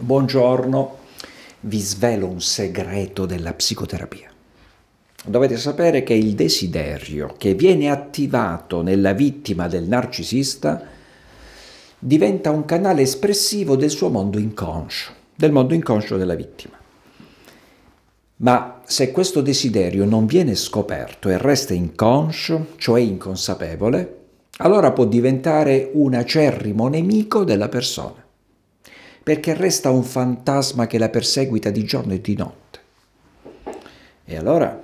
Buongiorno, vi svelo un segreto della psicoterapia. Dovete sapere che il desiderio che viene attivato nella vittima del narcisista diventa un canale espressivo del suo mondo inconscio, del mondo inconscio della vittima. Ma se questo desiderio non viene scoperto e resta inconscio, cioè inconsapevole, allora può diventare un acerrimo nemico della persona perché resta un fantasma che la perseguita di giorno e di notte. E allora,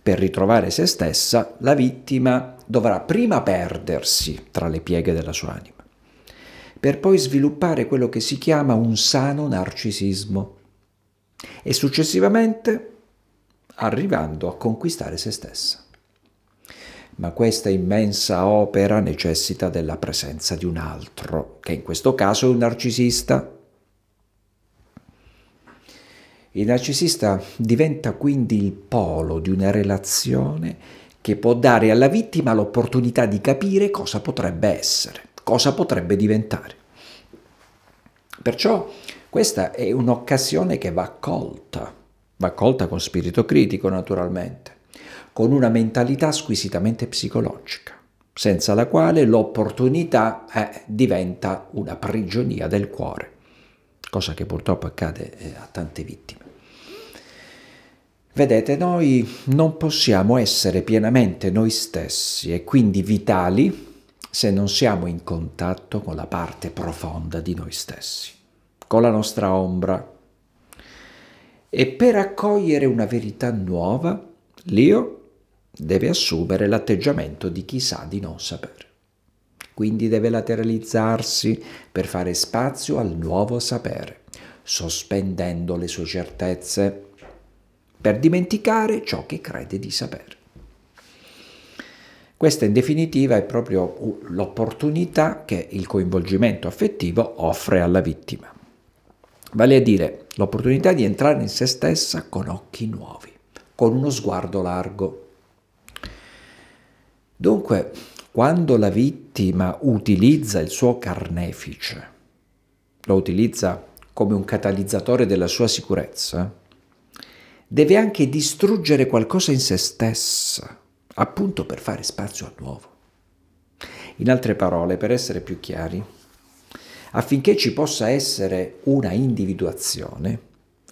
per ritrovare se stessa, la vittima dovrà prima perdersi tra le pieghe della sua anima, per poi sviluppare quello che si chiama un sano narcisismo e successivamente arrivando a conquistare se stessa. Ma questa immensa opera necessita della presenza di un altro, che in questo caso è un narcisista, il narcisista diventa quindi il polo di una relazione che può dare alla vittima l'opportunità di capire cosa potrebbe essere, cosa potrebbe diventare. Perciò questa è un'occasione che va accolta, va accolta con spirito critico naturalmente, con una mentalità squisitamente psicologica, senza la quale l'opportunità eh, diventa una prigionia del cuore, cosa che purtroppo accade eh, a tante vittime. Vedete, noi non possiamo essere pienamente noi stessi e quindi vitali se non siamo in contatto con la parte profonda di noi stessi, con la nostra ombra. E per accogliere una verità nuova, l'io deve assumere l'atteggiamento di chi sa di non sapere. Quindi deve lateralizzarsi per fare spazio al nuovo sapere, sospendendo le sue certezze per dimenticare ciò che crede di sapere. Questa in definitiva è proprio l'opportunità che il coinvolgimento affettivo offre alla vittima, vale a dire l'opportunità di entrare in se stessa con occhi nuovi, con uno sguardo largo. Dunque, quando la vittima utilizza il suo carnefice, lo utilizza come un catalizzatore della sua sicurezza, deve anche distruggere qualcosa in se stessa, appunto per fare spazio al nuovo. In altre parole, per essere più chiari, affinché ci possa essere una individuazione,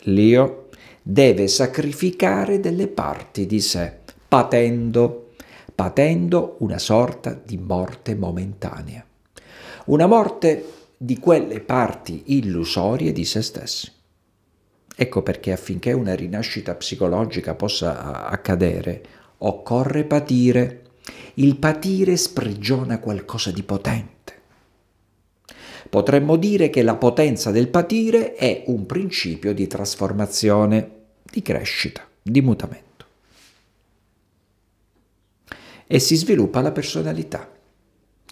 l'io deve sacrificare delle parti di sé, patendo, patendo una sorta di morte momentanea, una morte di quelle parti illusorie di se stessi. Ecco perché affinché una rinascita psicologica possa accadere, occorre patire. Il patire sprigiona qualcosa di potente. Potremmo dire che la potenza del patire è un principio di trasformazione, di crescita, di mutamento. E si sviluppa la personalità.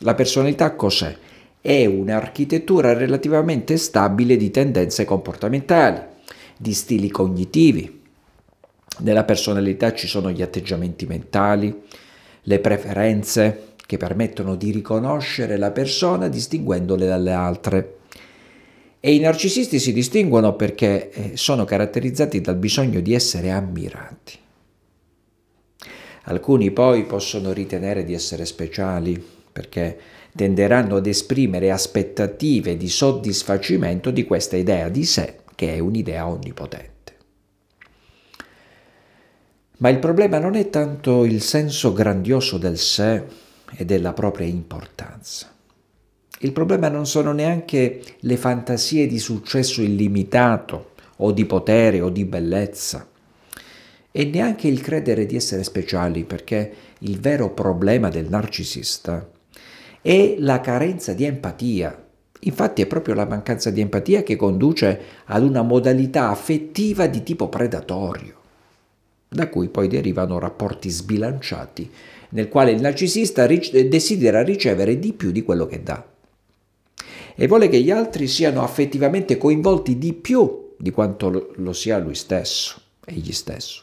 La personalità cos'è? È un'architettura relativamente stabile di tendenze comportamentali di stili cognitivi. Nella personalità ci sono gli atteggiamenti mentali, le preferenze che permettono di riconoscere la persona distinguendole dalle altre. E i narcisisti si distinguono perché eh, sono caratterizzati dal bisogno di essere ammirati. Alcuni poi possono ritenere di essere speciali perché tenderanno ad esprimere aspettative di soddisfacimento di questa idea di sé che è un'idea onnipotente. Ma il problema non è tanto il senso grandioso del sé e della propria importanza. Il problema non sono neanche le fantasie di successo illimitato o di potere o di bellezza e neanche il credere di essere speciali perché il vero problema del narcisista è la carenza di empatia Infatti è proprio la mancanza di empatia che conduce ad una modalità affettiva di tipo predatorio, da cui poi derivano rapporti sbilanciati, nel quale il narcisista desidera ricevere di più di quello che dà e vuole che gli altri siano affettivamente coinvolti di più di quanto lo sia lui stesso, egli stesso.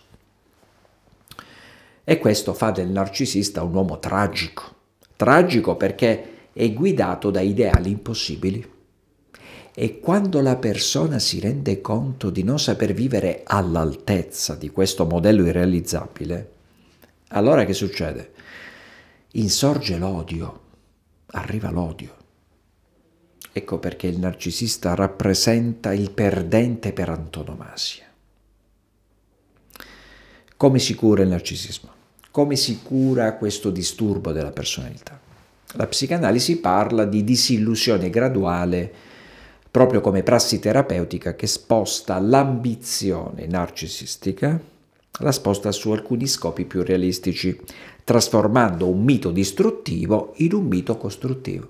E questo fa del narcisista un uomo tragico, tragico perché è guidato da ideali impossibili. E quando la persona si rende conto di non saper vivere all'altezza di questo modello irrealizzabile, allora che succede? Insorge l'odio, arriva l'odio. Ecco perché il narcisista rappresenta il perdente per antonomasia. Come si cura il narcisismo? Come si cura questo disturbo della personalità? La psicanalisi parla di disillusione graduale proprio come prassi terapeutica che sposta l'ambizione narcisistica, la sposta su alcuni scopi più realistici, trasformando un mito distruttivo in un mito costruttivo.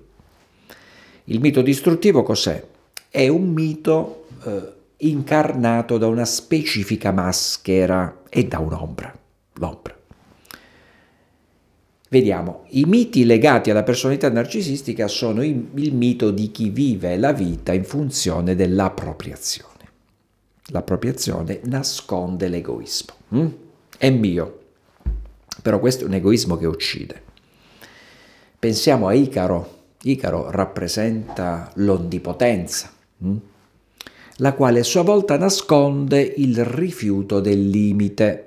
Il mito distruttivo cos'è? È un mito eh, incarnato da una specifica maschera e da un'ombra, l'ombra. Vediamo, i miti legati alla personalità narcisistica sono il mito di chi vive la vita in funzione dell'appropriazione. L'appropriazione nasconde l'egoismo. Mm? È mio, però questo è un egoismo che uccide. Pensiamo a Icaro. Icaro rappresenta l'ondipotenza, mm? la quale a sua volta nasconde il rifiuto del limite.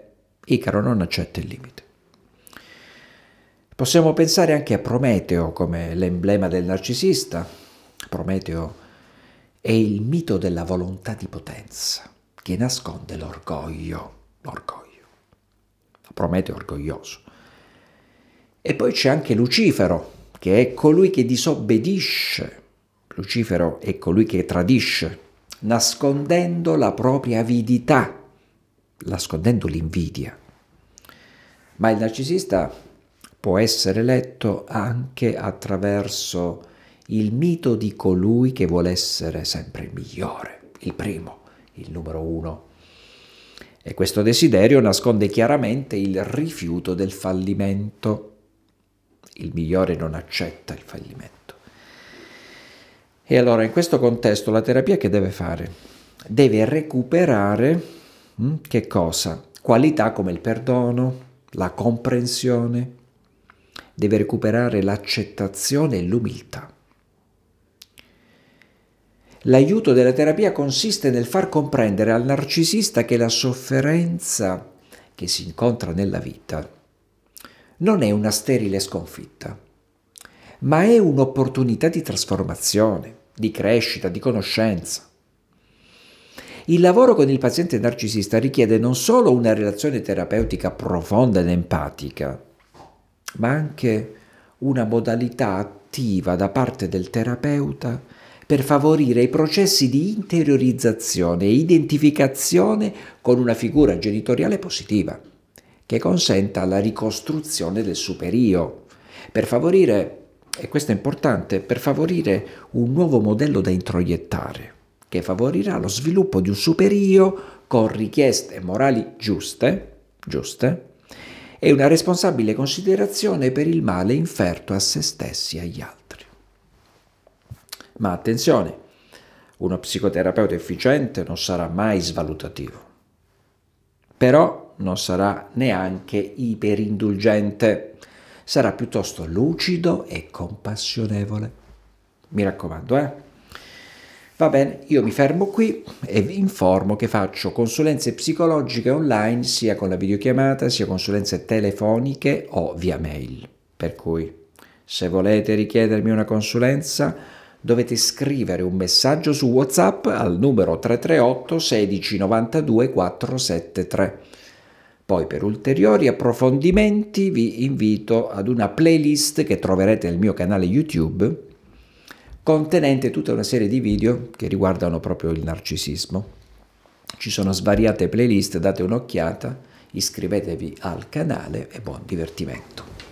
Icaro non accetta il limite. Possiamo pensare anche a Prometeo come l'emblema del narcisista. Prometeo è il mito della volontà di potenza che nasconde l'orgoglio. L'orgoglio. Prometeo è orgoglioso. E poi c'è anche Lucifero, che è colui che disobbedisce. Lucifero è colui che tradisce, nascondendo la propria avidità, nascondendo l'invidia. Ma il narcisista può essere letto anche attraverso il mito di colui che vuole essere sempre il migliore, il primo, il numero uno. E questo desiderio nasconde chiaramente il rifiuto del fallimento. Il migliore non accetta il fallimento. E allora in questo contesto la terapia che deve fare? Deve recuperare hm, che cosa? Qualità come il perdono, la comprensione, deve recuperare l'accettazione e l'umiltà. L'aiuto della terapia consiste nel far comprendere al narcisista che la sofferenza che si incontra nella vita non è una sterile sconfitta, ma è un'opportunità di trasformazione, di crescita, di conoscenza. Il lavoro con il paziente narcisista richiede non solo una relazione terapeutica profonda ed empatica, ma anche una modalità attiva da parte del terapeuta per favorire i processi di interiorizzazione e identificazione con una figura genitoriale positiva, che consenta la ricostruzione del superio, per favorire, e questo è importante, per favorire un nuovo modello da introiettare, che favorirà lo sviluppo di un superio con richieste morali giuste, giuste e una responsabile considerazione per il male inferto a se stessi e agli altri. Ma attenzione, uno psicoterapeuta efficiente non sarà mai svalutativo, però non sarà neanche iperindulgente, sarà piuttosto lucido e compassionevole. Mi raccomando, eh? Va bene, io mi fermo qui e vi informo che faccio consulenze psicologiche online sia con la videochiamata sia consulenze telefoniche o via mail. Per cui se volete richiedermi una consulenza dovete scrivere un messaggio su WhatsApp al numero 338 16 92 473. Poi per ulteriori approfondimenti vi invito ad una playlist che troverete nel mio canale YouTube contenente tutta una serie di video che riguardano proprio il narcisismo. Ci sono svariate playlist, date un'occhiata, iscrivetevi al canale e buon divertimento.